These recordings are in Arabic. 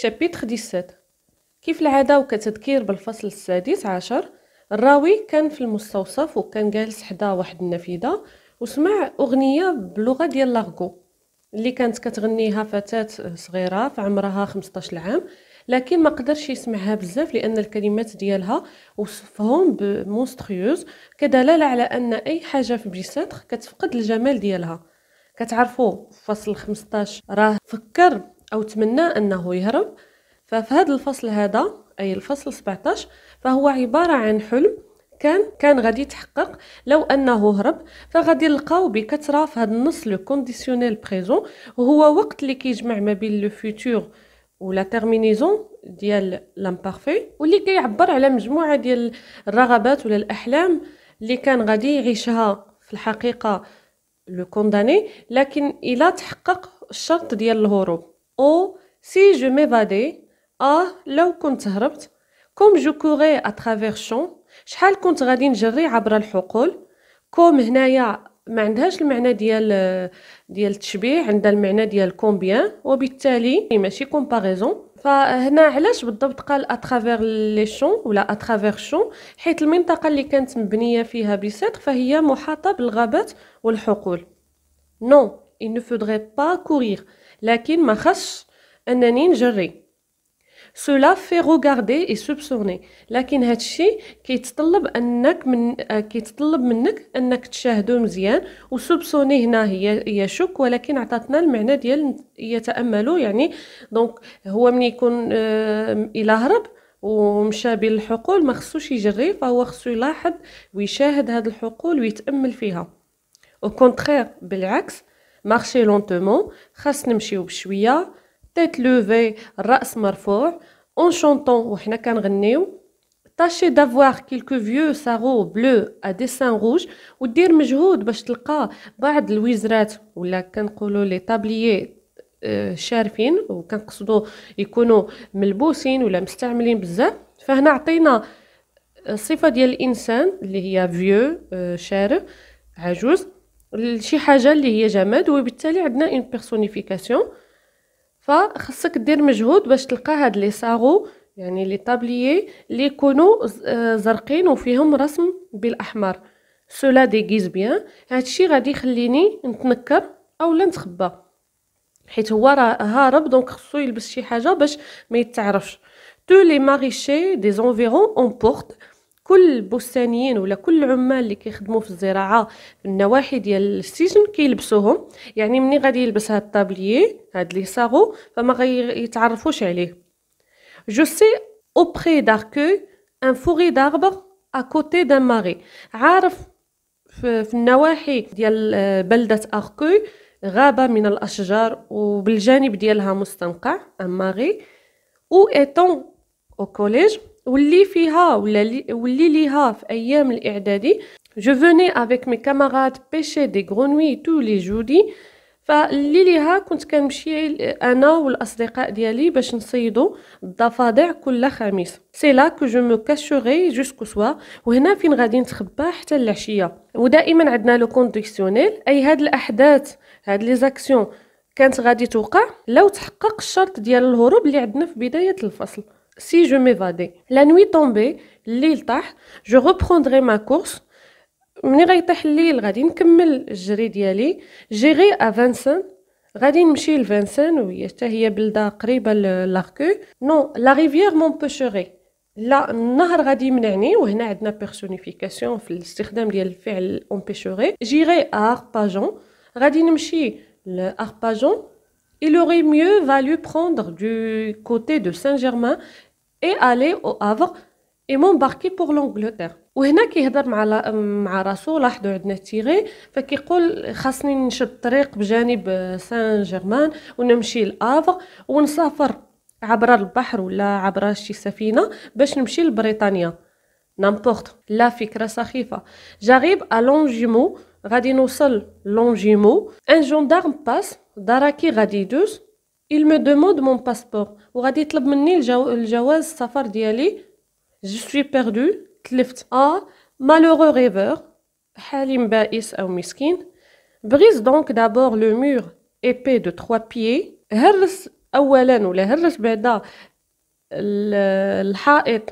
شابيتر 17 كيف العادة وكتذكير بالفصل السادس عشر الراوي كان في المستوصف وكان جالس حدا واحد النافذة وسمع أغنية بلغة ديال لغو اللي كانت كتغنيها فتاة صغيرة في عمرها 15 عام لكن ما قدرش يسمعها بزاف لأن الكلمات ديالها وصفهم بمونستخيوز كدلالة على أن أي حاجة في بريساتخ كتفقد الجمال ديالها كتعرفوا فصل 15 راه فكر أو تمنى أنه يهرب ففي هذا الفصل هذا أي الفصل 17 فهو عبارة عن حلم كان كان غادي يتحقق لو انه هرب فغادي نلقاو بكثره في هذا النص لو كونديسيونيل بريزون وهو وقت اللي كيجمع ما بين لو فيتور ولا تيرمينيزون ديال لامبارفي واللي كيعبر على مجموعه ديال الرغبات ولا الاحلام اللي كان غادي يعيشها في الحقيقه لو كونداني لكن الى تحقق الشرط ديال الهروب او سي جو ميفادي اه لو كنت هربت. كوم جو كوري اترافير شون شحال كنت غادي نجري عبر الحقول. كوم هنايا ما عندهاش المعنى ديال ديال التشبيه عندها المعنى ديال كومبيان وبالتالي ماشي كومباريزون فهنا علاش بالضبط قال اترافير لي شون ولا اترافير شون حيت المنطقه اللي كانت مبنيه فيها بيسيت فهي محاطه بالغابات والحقول نو il ne faudrait pas courir لكن ما خصش انني نجري سولا في غوغاردي اي سوبسوني لكن هادشي كيتطلب انك من كيتطلب منك انك تشاهدو مزيان وسوبسوني هنا هي هي شك ولكن عطاتنا المعنى ديال يتاملو يعني دونك هو ملي يكون آه، الى هرب ومشى بالحقول ما خصوش يجري فهو خصو يلاحظ ويشاهد هاد الحقول ويتامل فيها او كونترير بالعكس مارشي لونتومون خاص نمشيو بشويه تيت لوفي الراس مرفوع اون شونطون وحنا كنغنيو طاشي دافوار كيلكو فيو ساغو بلو ا ديسان روج ودير مجهود باش تلقى بعض الوزرات ولا كنقولوا لي طابليي آه, شارفين وكنقصدو يكونوا ملبوسين ولا مستعملين بزاف فهنا عطينا الصفه آه, ديال الانسان اللي هي فيو آه, شارف عجوز لشي حاجه اللي هي جماد وبالتالي عندنا اون بيرسونيفيكاسيون فخصك دير مجهود باش تلقى هاد لي ساغو يعني لي طابليي اللي يكونوا آه، زرقين وفيهم رسم بالاحمر سولا ديغيز بيان هادشي غادي يخليني نتنكر اولا نتخبى حيت هو راه هارب دونك خصو يلبس شي حاجه باش ما يتعرفش لي ماريشي دي زونفيرون اون بورت كل بستانيين ولا كل العمال اللي كيخدموا في الزراعه في النواحي ديال السجن كيلبسوهم يعني مني غادي يلبس هاد الطابليه هاد لي ساغو فما غيتعرفوش عليه جو سي او بري داركو ان فوري داربر ا كوتي دان ماري عارف في النواحي ديال آه، بلدة أركوي غابة من الأشجار وبالجانب ديالها مستنقع ماري و ايتون او كوليج واللي فيها ولا واللي ليها في ايام الاعدادي جو فوني افيك مي كامارات بيشي دي غرونوي تو لي جودي فاللي ليها كنت كنمشي انا والاصدقاء ديالي باش نصيدو الضفادع كل خميس سي لا كو جو مو كاشوري جوسكو سوا وهنا فين غادي نتخبى حتى العشيه ودائما عندنا لو كونديسيونيل اي هاد الاحداث هاد لي زاكسيون كانت غادي توقع لو تحقق الشرط ديال الهروب اللي عندنا في بدايه الفصل si je m'évadais. La nuit tombée, l'île tah, je reprendrai ma course. Mni ghay tah l'île, ghadi nkemmel jri J'irai à Vincennes. Ghadi nmchi à Vincennes, oui, ta hiya belda de euh, l'Arc. Non, la rivière m'empêcherait. Là, nahr ghadi mnani, ou a une personnification fi l'utilisation dial verbe empêcherait. J'irai à Arpajon. Ghadi nmchi à Arpajon. Il aurait mieux valu prendre du côté de Saint-Germain اي الي او افر اي مونباركي بور لونجلتير وهنا كيهضر مع لا... مع راسو لاحظوا عندنا تيغي فكيقول خاصني نشد الطريق بجانب سان جيرمان ونمشي لافر ونسافر عبر البحر ولا عبر شي سفينه باش نمشي لبريطانيا نامبورت لا فكره سخيفه جاريب ا لونجيمو غادي نوصل لونجيمو ان جوندارم باس داراكي غادي يدوز il me demande mon passeport وغادي يطلب مني الجو... الجواز السفر ديالي je suis perdu تلفت ا malheureux rêveur حالم بائس او مسكين brise donc d'abord le mur épais de trois pieds هرس اولا ولا هرس بعدا الحائط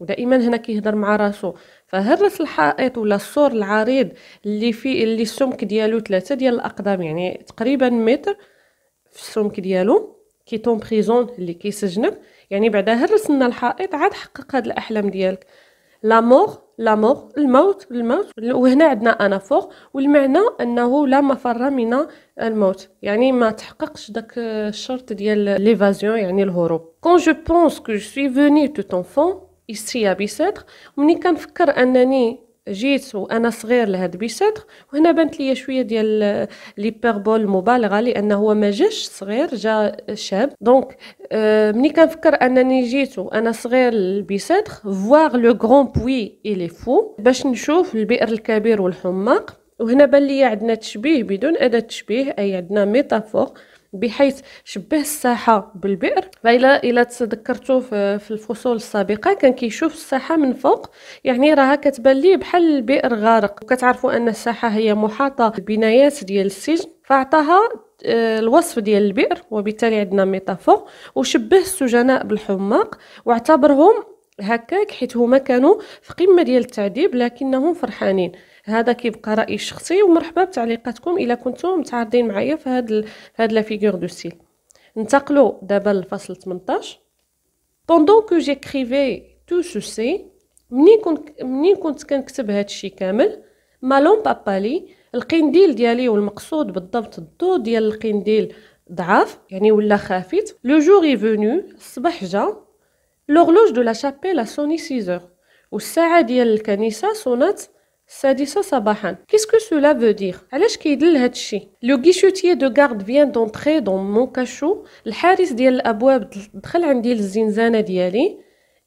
ودائما هنا كيهضر مع راسو فهرس الحائط ولا السور العريض اللي فيه اللي السمك ديالو ثلاثة ديال الاقدام يعني تقريبا متر في السمك ديالو كي طون بريزون اللي كيسجنك يعني بعدا هرس لنا الحائط عاد حقق هاد الاحلام ديالك لا مور لا مور الموت الموت وهنا عندنا انا فوق والمعنى انه لا مفر من الموت يعني ما تحققش داك الشرط ديال ليفازيون يعني الهروب كون جو بونس كو جو سوي فوني تو طونفون ici à Bicêtre, ملي كنفكر انني جيت وانا صغير لهاد بيسيتر وهنا بانت لي شويه ديال ليبربول المبالغه لانه هو ما جاش صغير جا شاب دونك آه، ملي كنفكر انني جيت وانا صغير للبيسيتر فواغ لو غران بوي الي فو باش نشوف البئر الكبير والحماق وهنا بان لي عندنا تشبيه بدون اداه تشبيه اي عندنا ميتافور بحيث شبه الساحه بالبئر فإلا الا تذكرتو في الفصول السابقه كان كيشوف الساحه من فوق يعني راها كتبان ليه بحال البئر غارق وكتعرفوا ان الساحه هي محاطه بنايات ديال السجن فعطاها آه، الوصف ديال البئر وبالتالي عندنا ميتافور وشبه السجناء بالحماق واعتبرهم هكاك حيت هما كانوا في قمه ديال التعذيب لكنهم فرحانين هذا كيبقى رايي الشخصي ومرحبا بتعليقاتكم الا كنتم متعارضين معايا في هاد ال... هاد لا فيغور دو سيل ننتقلوا دابا للفصل 18 بوندون كو جيكريفي تو سوسي منين كنت منين كنت كنكتب هادشي كامل ما لون بابالي القنديل ديالي والمقصود بالضبط الضو ديال القنديل ضعاف يعني ولا خافت لو جور اي فونو الصباح جا لورلوج دو لا شابيل سوني 6 heures والساعه ديال الكنيسه صونات Ça hein. Qu'est-ce que cela veut dire? Allez skid il Le guichetier de garde vient d'entrer dans mon cachot. Le Harris dit le Abuab.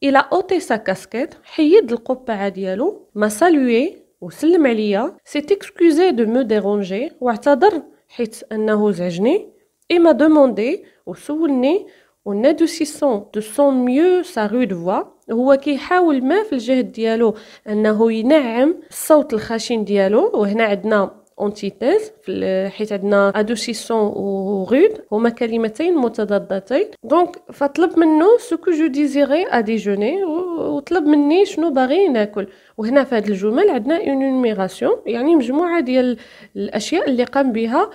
Il a ôté sa casquette, piqué le coupe à dialo, et s'est mis S'est excusé de me déranger. Ou attendre hit et m'a demandé au souveni وندوسيسون دو سون ميو سا رود فوا هو كيحاول ما في الجهد ديالو انه ينعم الصوت الخشن ديالو وهنا عندنا اونتيتيز حيت عندنا ادوسيسون و غود هما كلمتين متضادتين دونك فطلب منه سو كو جو ديزيري ا ديجوني وطلب مني شنو باغي ناكل وهنا في هذه الجمل عندنا اونوميراسيون يعني مجموعه ديال الاشياء اللي قام بها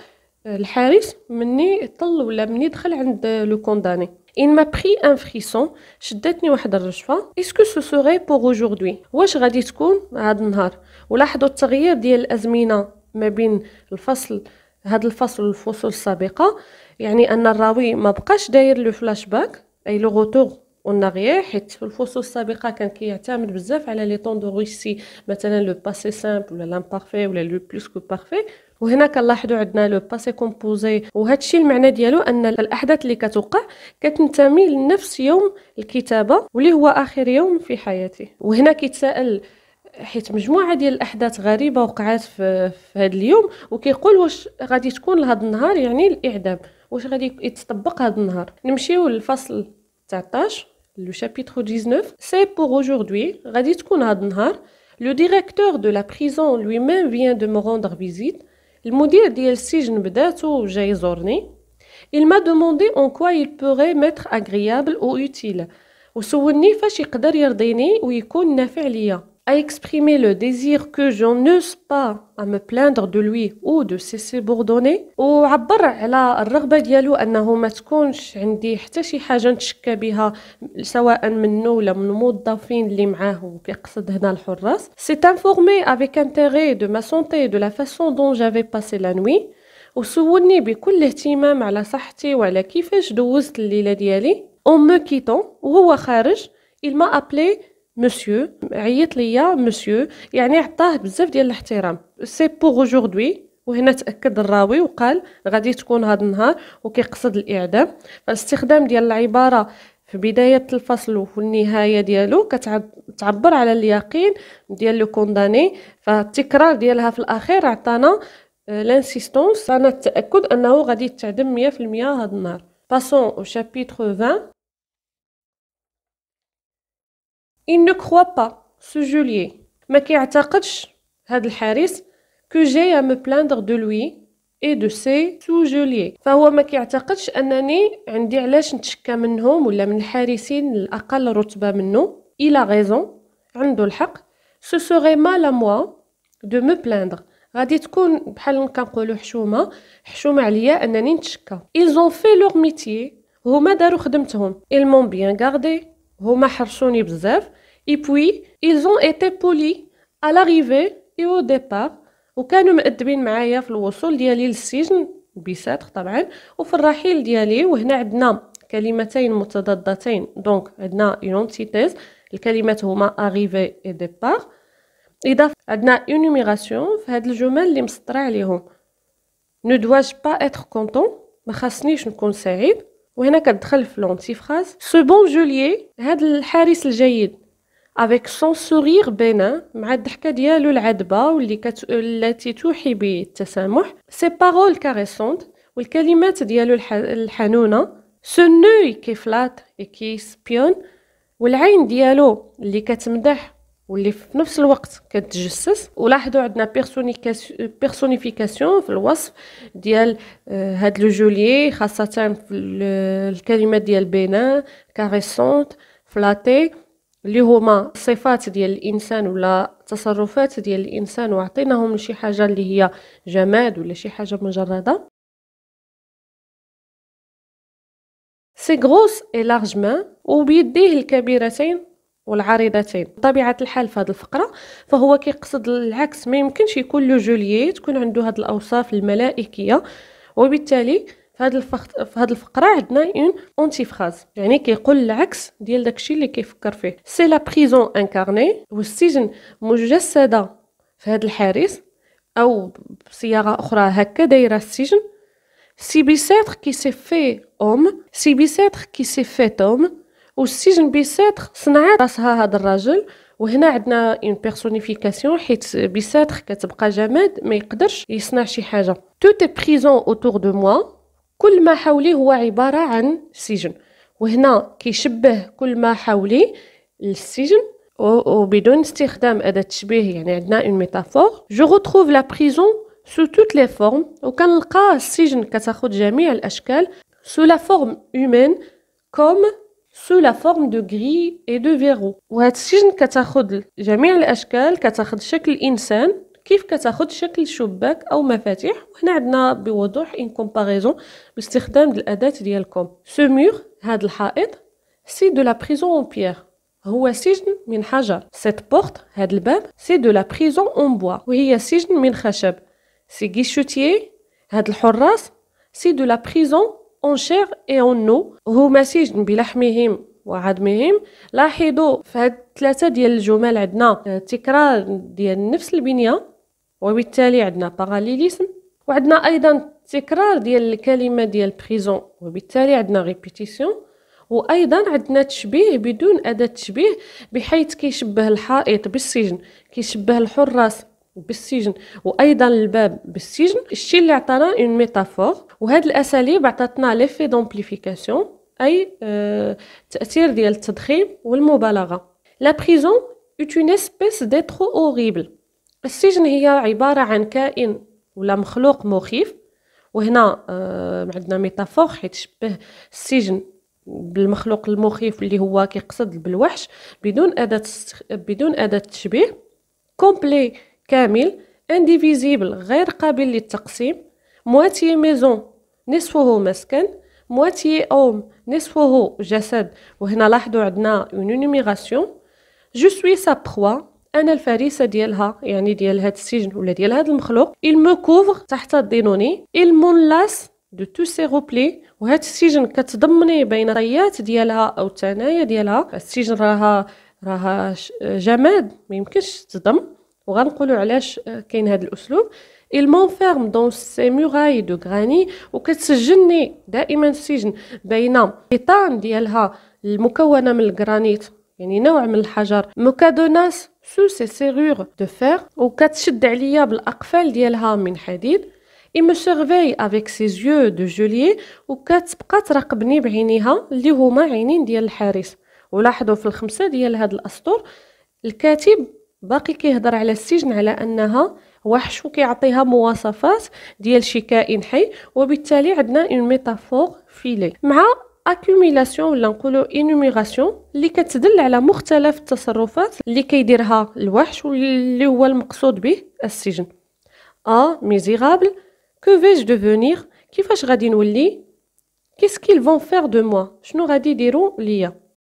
الحارس مني طل ولا مني دخل عند لو كونداني Il m'a pris un frisson شدتني واحد الرجفة اسكو سو سوغي بوغ اوجوردي واش غادي تكون هاد النهار ولاحظوا التغيير ديال الازمنه ما بين الفصل هاد الفصل والفصول السابقه يعني ان الراوي ما بقاش داير لو فلاش باك اي لو غوتور اونغيير حيت في الفصول السابقه كان كيعتمد بزاف على لي طون دو روسي مثلا لو باسي سامبل ولا لامبارفي ولا لو بلوس كو بارفي وهنا كنلاحظوا عندنا لو باسي كومبوزي وهذا الشيء المعنى ديالو ان الاحداث اللي كتوقع كتنتمي لنفس يوم الكتابه واللي هو اخر يوم في حياته وهنا كيتسائل حيت مجموعه ديال الاحداث غريبه وقعات في, في هذا اليوم وكيقول واش غادي تكون لهذا النهار يعني الاعدام واش غادي يتطبق هذا النهار نمشيو للفصل 19 لو شابيتر 19 سي بور اوجوردي غادي تكون هذا النهار لو ديريكتور دو لا بريزون لوي ميم فيان دو مو روندر فيزيت المدير ديال السجن بداتو جاي يزورني il m'a demandé en quoi il pourrait m'être agréable ou utile وسولني فاش يقدر يرضيني ويكون نافع ليا a exprimer le désir que je n'ose pas à me plaindre de lui ou de ses subordonnés وعبر على الرغبه ديالو انه ما تكونش عندي حتى شي حاجه نتشكى بها سواء منه ولا من الموظفين اللي معاه هنا الحراس s'est informé avec intérêt de ma santé de la façon dont j'avais passé la nuit وسولني en me quittant وهو il m'a appelé مسيو عيط ليا مسيو يعني عطاه بزاف ديال الاحترام سي بوغ اوجوردي وهنا تاكد الراوي وقال غادي تكون هذا النهار وكيقصد الاعدام فالاستخدام ديال العباره في بداية الفصل والنهاية ديالو كتعبر على اليقين ديال لو كونداني فالتكرار ديالها في الأخير عطانا لانسيستونس آه, عطانا التأكد أنه غادي يتعدم مية في المية هاد النهار باسون او شابيتر 20 il ne croit pas ce Julien ما كيعتقدش هذا الحارس que j'ai à me plaindre de lui et de ses sous جوليي فهو ما كيعتقدش انني عندي علاش نتشكى منهم ولا من الحارسين الاقل رتبه منه il a raison عنده الحق ce serait mal à moi de me plaindre غادي تكون بحال كنقولوا حشومه حشومه عليا انني نتشكى ils ont fait leur métier هما داروا خدمتهم ils m'ont bien gardé هما حرشوني بزاف اي بوي ايزون ايتي بولي على ريفي اي او ديبار وكانوا مؤدبين معايا في الوصول ديالي للسجن بيساتر طبعا وفي الرحيل ديالي وهنا عندنا كلمتين متضادتين دونك عندنا اون الكلمات هما اريفي اي ديبار اضافه عندنا انوميراسيون في هاد الجمل اللي مسطره عليهم نو دواج با اتر كونتون ما خاصنيش نكون سعيد وهنا كتدخل في لونتي فراز سو بون جوليي هاد الحارس الجيد افيك سون سوريغ بينان مع الضحكه ديالو العذبه واللي كت... التي توحي بالتسامح سي بارول كاريسونت والكلمات ديالو الح... الحنونه سو نوي كيفلات كيسبيون والعين ديالو اللي كتمدح واللي في نفس الوقت كتجسس ولاحظوا عندنا بيرسونيفيكاسيون في الوصف ديال آه، هاد لو جوليي خاصه في الكلمات ديال بينا كاريسونت فلاتي اللي هما صفات ديال الانسان ولا تصرفات ديال الانسان وعطيناهم شي حاجه اللي هي جماد ولا شي حاجه مجرده سي غروس اي لارج مان وبيديه الكبيرتين والعريضتين بطبيعه الحال في هذه الفقره فهو كيقصد العكس ما يمكنش يكون لو جوليي تكون عنده هذه الاوصاف الملائكيه وبالتالي في هذه الفقره في هذه الفقره عندنا اون اونتيفراز يعني كيقول العكس ديال داكشي اللي كيفكر فيه سي لا بريزون انكارني والسجن مجسده في هذا الحارس او بصياغه اخرى هكا دايره السجن سي بيساتر كي سي في اوم سي بيساتر كي سي فيت اوم والسجن بيساتر صنعات راسها هذا الراجل وهنا عندنا اون بيرسونيفيكاسيون حيت بيساتر كتبقى جماد ما يقدرش يصنع شي حاجه توت بريزون اوتور دو موا كل ما حولي هو عباره عن سجن وهنا كيشبه كل ما حولي السجن وبدون استخدام أداة تشبيه يعني عندنا اون ميتافور جو روتروف لا بريزون سو توت لي فورم وكنلقى السجن كتاخد جميع الاشكال سو لا فورم هومين كوم سو لا فورم دو غري اي دو فيرو وهاد السجن كتاخد جميع الاشكال كتاخد شكل انسان كيف كتاخد شكل شباك او مفاتيح وهنا عندنا بوضوح ان كومباريزون باستخدام الاداه ديالكم سو مور هاد الحائط سي دو لا بريزون اون بيير هو سجن من حجر سيت بورت هاد الباب سي دو لا بريزون اون بوا وهي سجن من خشب سي غيشوتيي هاد الحراس سي دو لا بريزون اون شير اي اون نو هما سجن بلحمهم حميهم وعدمهم لاحظوا في هاد الثلاثه ديال الجمل عندنا آه، تكرار ديال نفس البنيه وبالتالي عندنا باراليليزم وعندنا ايضا تكرار ديال الكلمه ديال بريزون وبالتالي عندنا ريبيتيسيون وايضا عندنا تشبيه بدون اداه تشبيه بحيث كيشبه الحائط بالسجن كيشبه الحراس بالسجن وايضا الباب بالسجن الشيء اللي عطانا اون ميتافور وهاد الاساليب عطاتنا ليفي دومبليفيكاسيون اي التاثير آه، ديال التضخيم والمبالغه لا بريزون اوت اون اسبيس ديترو اوريبل السجن هي عباره عن كائن ولا مخلوق مخيف وهنا آه، عندنا ميتافور حيت شبه السجن بالمخلوق المخيف اللي هو كيقصد بالوحش بدون اداه بدون اداه تشبيه كومبلي كامل انديفيزيبل غير قابل للتقسيم مواتي ميزون نصفه مسكن مواتي اوم نصفه جسد وهنا لاحظوا عندنا اون نوميراسيون جو سوي سا بخوا انا الفريسه ديالها يعني ديال هاد السجن ولا ديال هاد المخلوق il me couvre تحت الضنوني il m'enlace دو تو سي غوبلي وهذا السجن كتضمني بين الريات ديالها او الثنايا ديالها السجن راها راها جماد ما يمكنش تضم وغنقولوا علاش كاين هذا الاسلوب il m'enferme dans ces murailles de granit وكتسجلني دائما السجن بين الحيطان ديالها المكونه من الجرانيت يعني نوع من الحجر مكادوناس سو سي سيغور دو فير وكتشد عليا بالاقفال ديالها من حديد اي مو سيرفي افيك سي زيو دو جوليي وكتبقى تراقبني بعينيها اللي هما عينين ديال الحارس ولاحظوا في الخمسه ديال هاد الاسطر الكاتب باقي كيهضر على السجن على انها وحش وكيعطيها مواصفات ديال شي كائن حي وبالتالي عندنا اون ميتافور فيلي مع اكوميلاسيون ولا نقولوا انوميغاسيون اللي كتدل على مختلف التصرفات اللي كيديرها الوحش واللي هو المقصود به السجن ا ميزيرابل كو فيج دوفونير كيفاش غادي نولي كيسكيل فون فير دو موا شنو غادي يديروا ليا